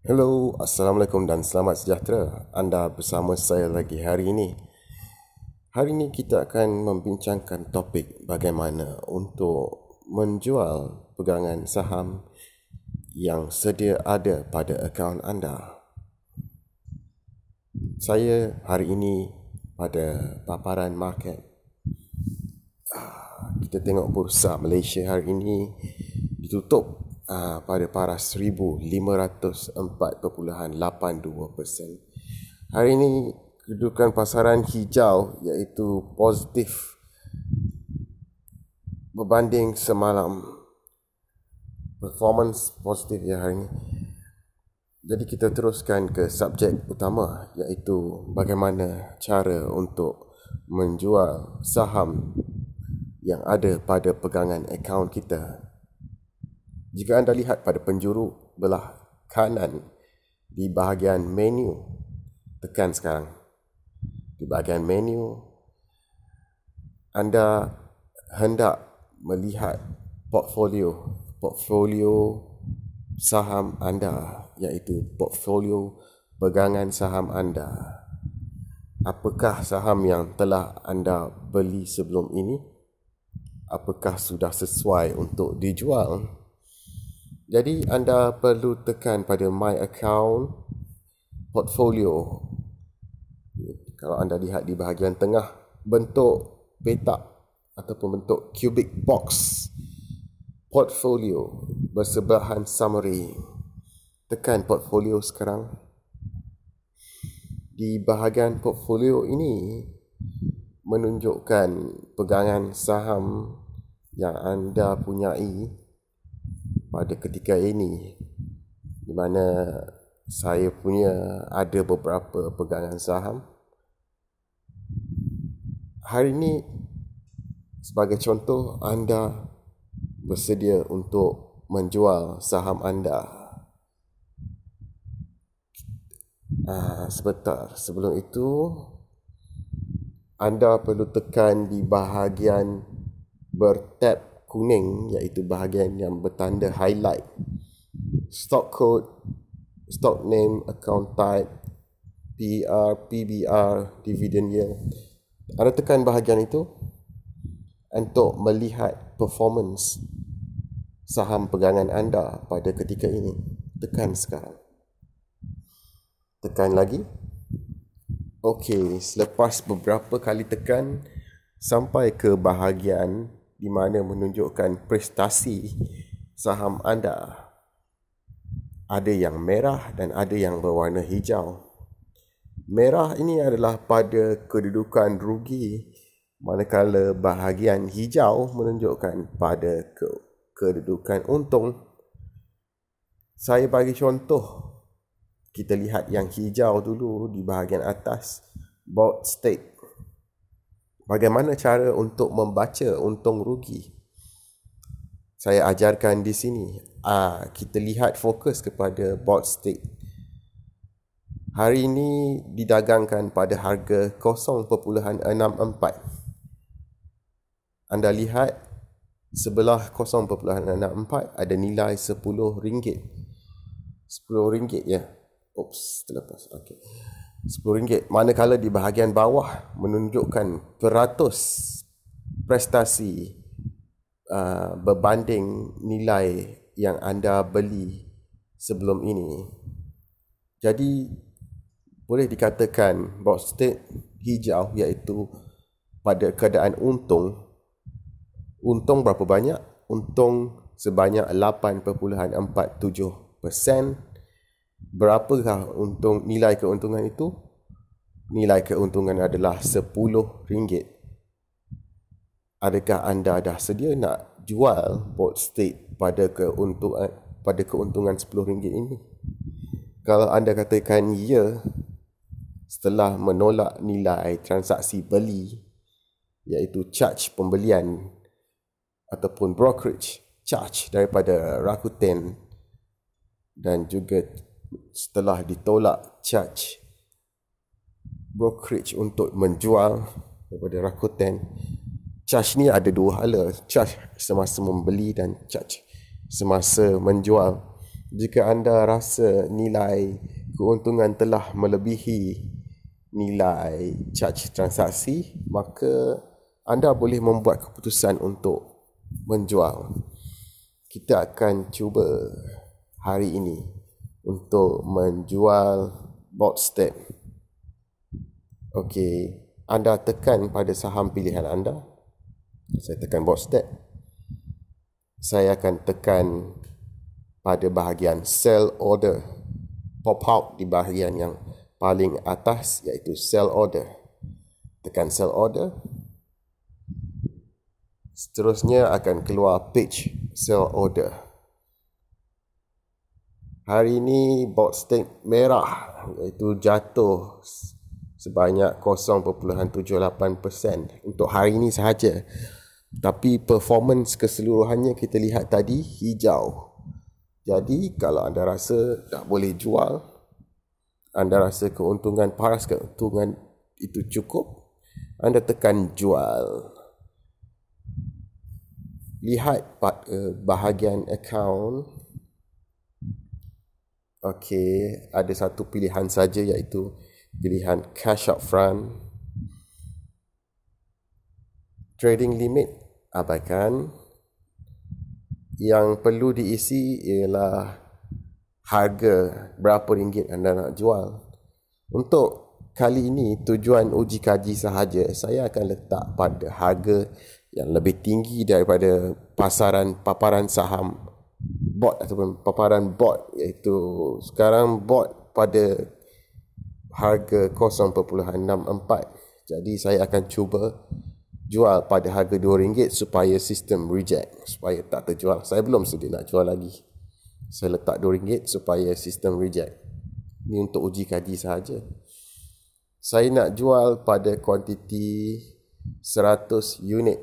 Hello, Assalamualaikum dan selamat sejahtera. Anda bersama saya lagi hari ini. Hari ini kita akan membincangkan topik bagaimana untuk menjual pegangan saham yang sedia ada pada akaun anda. Saya hari ini pada paparan market. Ah, kita tengok bursa Malaysia hari ini ditutup Ah, pada paras 1,504.82%. Hari ini kedudukan pasaran hijau iaitu positif berbanding semalam. Performance positif ya hari ini. Jadi kita teruskan ke subjek utama iaitu bagaimana cara untuk menjual saham yang ada pada pegangan akaun kita jika anda lihat pada penjuru belah kanan di bahagian menu, tekan sekarang. Di bahagian menu, anda hendak melihat portfolio portfolio saham anda iaitu portfolio pegangan saham anda apakah saham yang telah anda beli sebelum ini apakah sudah sesuai untuk dijual jadi anda perlu tekan pada My Account Portfolio. Kalau anda lihat di bahagian tengah bentuk petak ataupun bentuk cubic box portfolio bersebelahan summary. Tekan portfolio sekarang. Di bahagian portfolio ini menunjukkan pegangan saham yang anda punyai pada ketika ini di mana saya punya ada beberapa pegangan saham hari ini sebagai contoh anda bersedia untuk menjual saham anda Ah, sebentar sebelum itu anda perlu tekan di bahagian bertap kuning iaitu bahagian yang bertanda highlight stock code stock name account type PR PBR dividend yield anda tekan bahagian itu untuk melihat performance saham pegangan anda pada ketika ini tekan sekarang tekan lagi Okey, selepas beberapa kali tekan sampai ke bahagian di mana menunjukkan prestasi saham anda. Ada yang merah dan ada yang berwarna hijau. Merah ini adalah pada kedudukan rugi manakala bahagian hijau menunjukkan pada ke- kedudukan untung. Saya bagi contoh kita lihat yang hijau dulu di bahagian atas bot state bagaimana cara untuk membaca untung rugi saya ajarkan di sini ah kita lihat fokus kepada board state hari ini didagangkan pada harga 0.64 anda lihat sebelah 0.64 ada nilai 10 ringgit 10 ringgit ya oops terlepas okey RM10 manakala di bahagian bawah menunjukkan 100 prestasi uh, berbanding nilai yang anda beli sebelum ini jadi boleh dikatakan box state hijau iaitu pada keadaan untung untung berapa banyak untung sebanyak 8.47% berapakah untung nilai keuntungan itu? Nilai keuntungan adalah RM10. Adakah anda dah sedia nak jual bot state eh, pada keuntungan pada keuntungan RM10 ini? Kalau anda katakan ya setelah menolak nilai transaksi beli iaitu charge pembelian ataupun brokerage charge daripada Rakuten dan juga setelah ditolak charge brokerage untuk menjual daripada Rakuten charge ni ada dua hala charge semasa membeli dan charge semasa menjual jika anda rasa nilai keuntungan telah melebihi nilai charge transaksi maka anda boleh membuat keputusan untuk menjual kita akan cuba hari ini untuk menjual bot step. Okey, anda tekan pada saham pilihan anda. Saya tekan bot step. Saya akan tekan pada bahagian sell order. Pop out di bahagian yang paling atas iaitu sell order. Tekan sell order. Seterusnya akan keluar page sell order hari ini box tank merah iaitu jatuh sebanyak 0.78% untuk hari ini sahaja tapi performance keseluruhannya kita lihat tadi hijau jadi kalau anda rasa tak boleh jual anda rasa keuntungan paras keuntungan itu cukup anda tekan jual lihat eh, bahagian account okay, ada satu pilihan saja iaitu pilihan cash up front. Trading limit abaikan. Yang perlu diisi ialah harga berapa ringgit anda nak jual. Untuk kali ini tujuan uji kaji sahaja saya akan letak pada harga yang lebih tinggi daripada pasaran paparan saham bot ataupun paparan bot iaitu sekarang bot pada harga 0.64 jadi saya akan cuba jual pada harga rm ringgit supaya sistem reject supaya tak terjual saya belum sedia nak jual lagi saya letak rm ringgit supaya sistem reject ni untuk uji kaji sahaja saya nak jual pada kuantiti 100 unit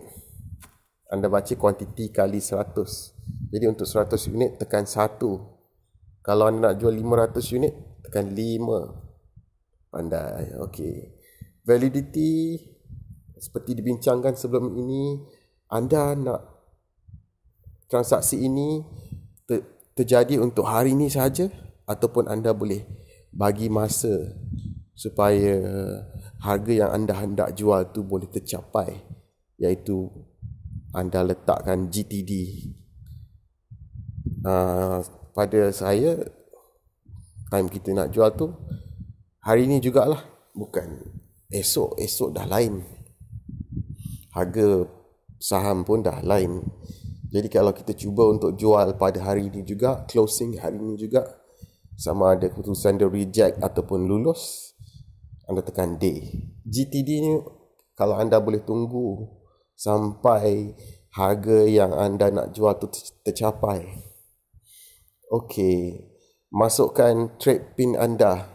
anda baca kuantiti kali 100. Jadi untuk 100 unit tekan 1. Kalau anda nak jual 500 unit tekan 5. Pandai. Okey. Validity seperti dibincangkan sebelum ini anda nak transaksi ini ter- terjadi untuk hari ini saja, ataupun anda boleh bagi masa supaya harga yang anda hendak jual tu boleh tercapai iaitu anda letakkan GTD uh, ah, pada saya time kita nak jual tu hari ni jugalah bukan esok esok dah lain harga saham pun dah lain jadi kalau kita cuba untuk jual pada hari ni juga closing hari ni juga sama ada keputusan dia reject ataupun lulus anda tekan D GTD ni kalau anda boleh tunggu sampai harga yang anda nak jual tu tercapai. Okey. Masukkan trade pin anda.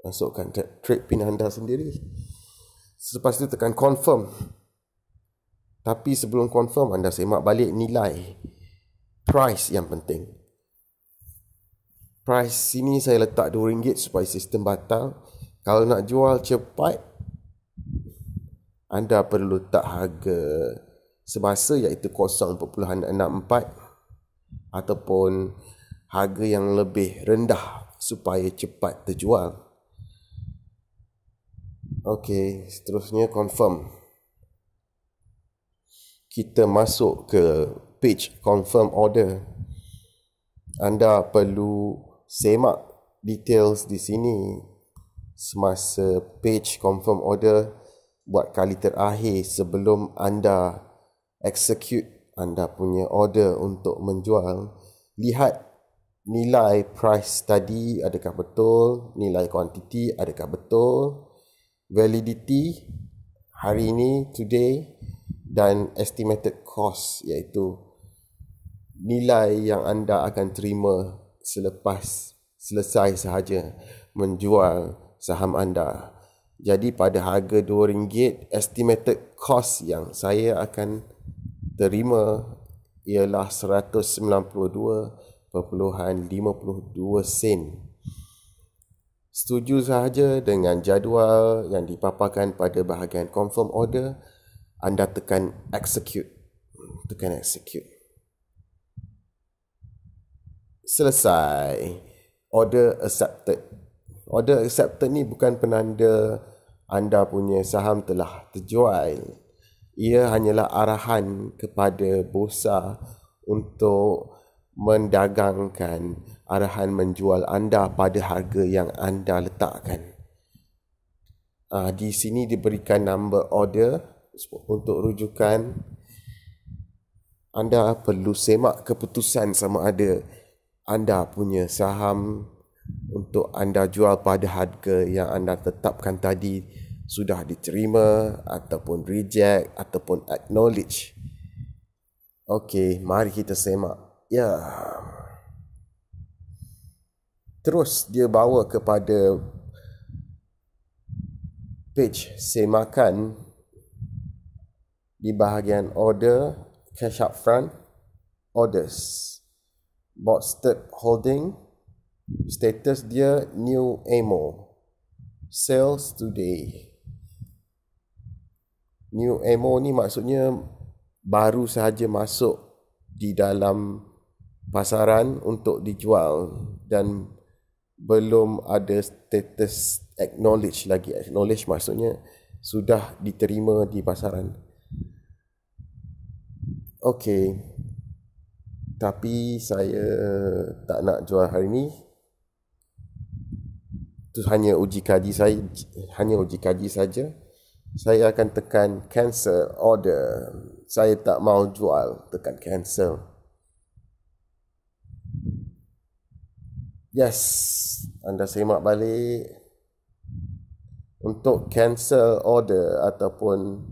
Masukkan trade pin anda sendiri. Selepas itu tekan confirm. Tapi sebelum confirm anda semak balik nilai. Price yang penting. Price sini saya letak RM2 supaya sistem batal. Kalau nak jual cepat anda perlu tak harga sebasa iaitu 0.64 ataupun harga yang lebih rendah supaya cepat terjual. Okey, seterusnya confirm. Kita masuk ke page confirm order. Anda perlu semak details di sini semasa page confirm order buat kali terakhir sebelum anda execute anda punya order untuk menjual lihat nilai price tadi adakah betul nilai quantity adakah betul validity hari ini today dan estimated cost iaitu nilai yang anda akan terima selepas selesai sahaja menjual saham anda jadi pada harga RM2 estimated cost yang saya akan terima ialah 192.52 sen. Setuju sahaja dengan jadual yang dipaparkan pada bahagian confirm order, anda tekan execute. Tekan execute. Selesai. Order accepted order accepted ni bukan penanda anda punya saham telah terjual. Ia hanyalah arahan kepada bursa untuk mendagangkan arahan menjual anda pada harga yang anda letakkan. Uh, di sini diberikan number order untuk rujukan. Anda perlu semak keputusan sama ada anda punya saham untuk anda jual pada harga yang anda tetapkan tadi sudah diterima ataupun reject ataupun acknowledge. Okey, mari kita semak. Ya. Terus dia bawa kepada page semakan di bahagian order cash up front orders boxed holding status dia new ammo sales today new ammo ni maksudnya baru sahaja masuk di dalam pasaran untuk dijual dan belum ada status acknowledge lagi acknowledge maksudnya sudah diterima di pasaran okey tapi saya tak nak jual hari ni itu hanya uji kaji saya hanya uji kaji saja saya akan tekan cancel order saya tak mau jual tekan cancel yes anda semak balik untuk cancel order ataupun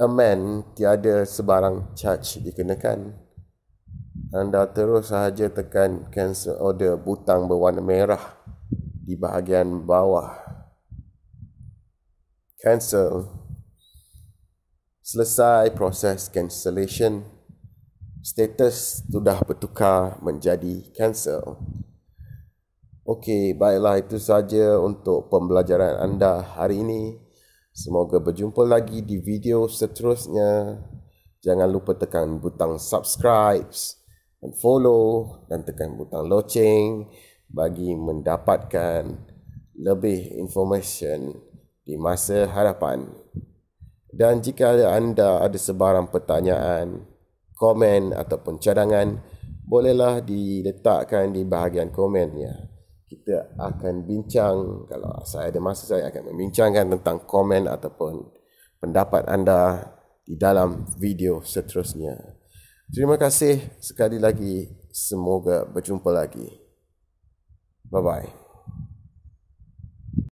amend tiada sebarang charge dikenakan anda terus sahaja tekan cancel order butang berwarna merah di bahagian bawah. Cancel. Selesai proses cancellation. Status sudah bertukar menjadi cancel. Okey, baiklah itu sahaja untuk pembelajaran anda hari ini. Semoga berjumpa lagi di video seterusnya. Jangan lupa tekan butang subscribe dan follow dan tekan butang loceng bagi mendapatkan lebih information di masa hadapan. Dan jika anda ada sebarang pertanyaan, komen ataupun cadangan, bolehlah diletakkan di bahagian komen. Ya, Kita akan bincang, kalau saya ada masa saya akan membincangkan tentang komen ataupun pendapat anda di dalam video seterusnya. Terima kasih sekali lagi. Semoga berjumpa lagi. Bye-bye.